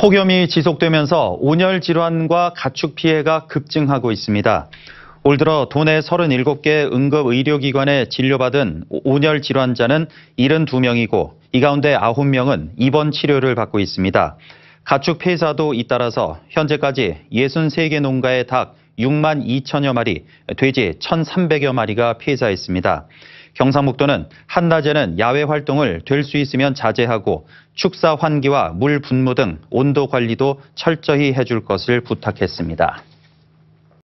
폭염이 지속되면서 온열 질환과 가축 피해가 급증하고 있습니다. 올 들어 도내 37개 응급의료기관에 진료받은 온열 질환자는 72명이고 이 가운데 9명은 입원 치료를 받고 있습니다. 가축 폐사도 잇따라서 현재까지 63개 농가의 닭 6만 2천여 마리, 돼지 1,300여 마리가 폐사했습니다. 경상북도는 한낮에는 야외 활동을 될 수 있으면 자제하고 축사 환기와 물 분무 등 온도 관리도 철저히 해줄 것을 부탁했습니다.